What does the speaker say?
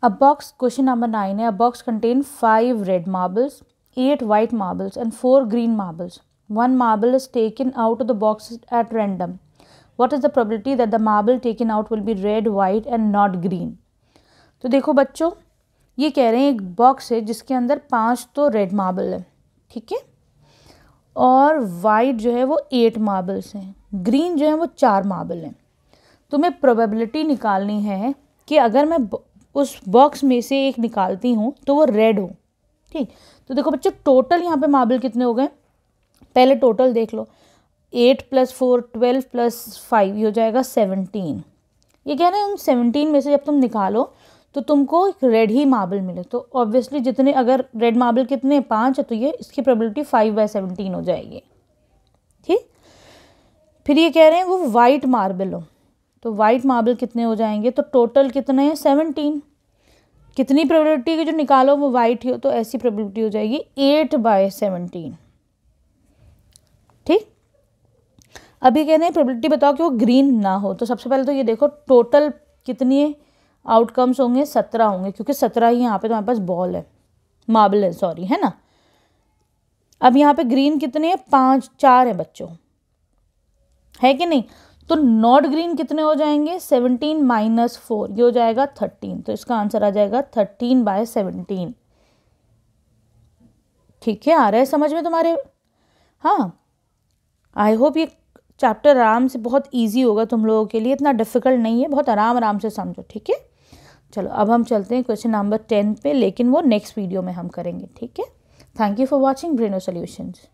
A box, question number 9 A box contained 5 red marbles, 8 white marbles, and 4 green marbles. One marble is taken out of the box at random. What is the probability that the marble taken out will be red, white, and not green? तो देखो बच्चों ये कह रहे हैं एक box है जिसके अंदर पांच तो red marble है ठीक है और white जो है वो एट marbles हैं green जो है वो चार मार्बल हैं तुम्हें probability निकालनी है कि अगर मैं उस बॉक्स में से एक निकालती हूँ तो वो रेड हो ठीक तो देखो बच्चों टोटल यहाँ पे मार्बल कितने हो गए पहले टोटल देख लो eight plus four twelve plus five ये हो जाएगा सेवनटीन ये कह रहे हैं उन सेवनटीन में से जब तुम निकालो तो तुमको एक रेड ही मार्बल मिले तो ऑब्वियसली जितने अगर रेड मार्बल कितने पाँच है तो ये इसकी प्रोबेबिलिटी फाइव बाई सेवनटीन हो जाएगी ठीक फिर ये कह रहे हैं वो वाइट मार्बल हो तो वाइट मार्बल कितने हो जाएंगे तो टोटल कितने हैं सेवनटीन कितनी प्रोबेबिलिटी की जो निकालो वो वाइट ही हो तो ऐसी प्रोबेबिलिटी हो जाएगी एट बाय सेवनटीन ठीक अभी कह रहे हैं प्रोबेबिलिटी बताओ कि वो ग्रीन ना हो तो सबसे पहले तो ये देखो टोटल कितनी आउटकम्स होंगे सत्रह होंगे क्योंकि सत्रह ही यहाँ पे तुम्हारे पास बॉल है मार्बल है सॉरी है ना अब यहाँ पे ग्रीन कितने हैं पाँच चार हैं बच्चों है कि नहीं तो नॉट ग्रीन कितने हो जाएंगे सेवनटीन माइनस फोर ये हो जाएगा थर्टीन तो इसका आंसर आ जाएगा थर्टीन बाय सेवनटीन ठीक है आ रहा है समझ में तुम्हारे हाँ आई होप ये चैप्टर आराम से बहुत इजी होगा तुम लोगों के लिए इतना डिफ़िकल्ट नहीं है बहुत आराम आराम से समझो ठीक है चलो अब हम चलते हैं क्वेश्चन नंबर टेन पे लेकिन वो नेक्स्ट वीडियो में हम करेंगे ठीक है thank you for watching Braino solutions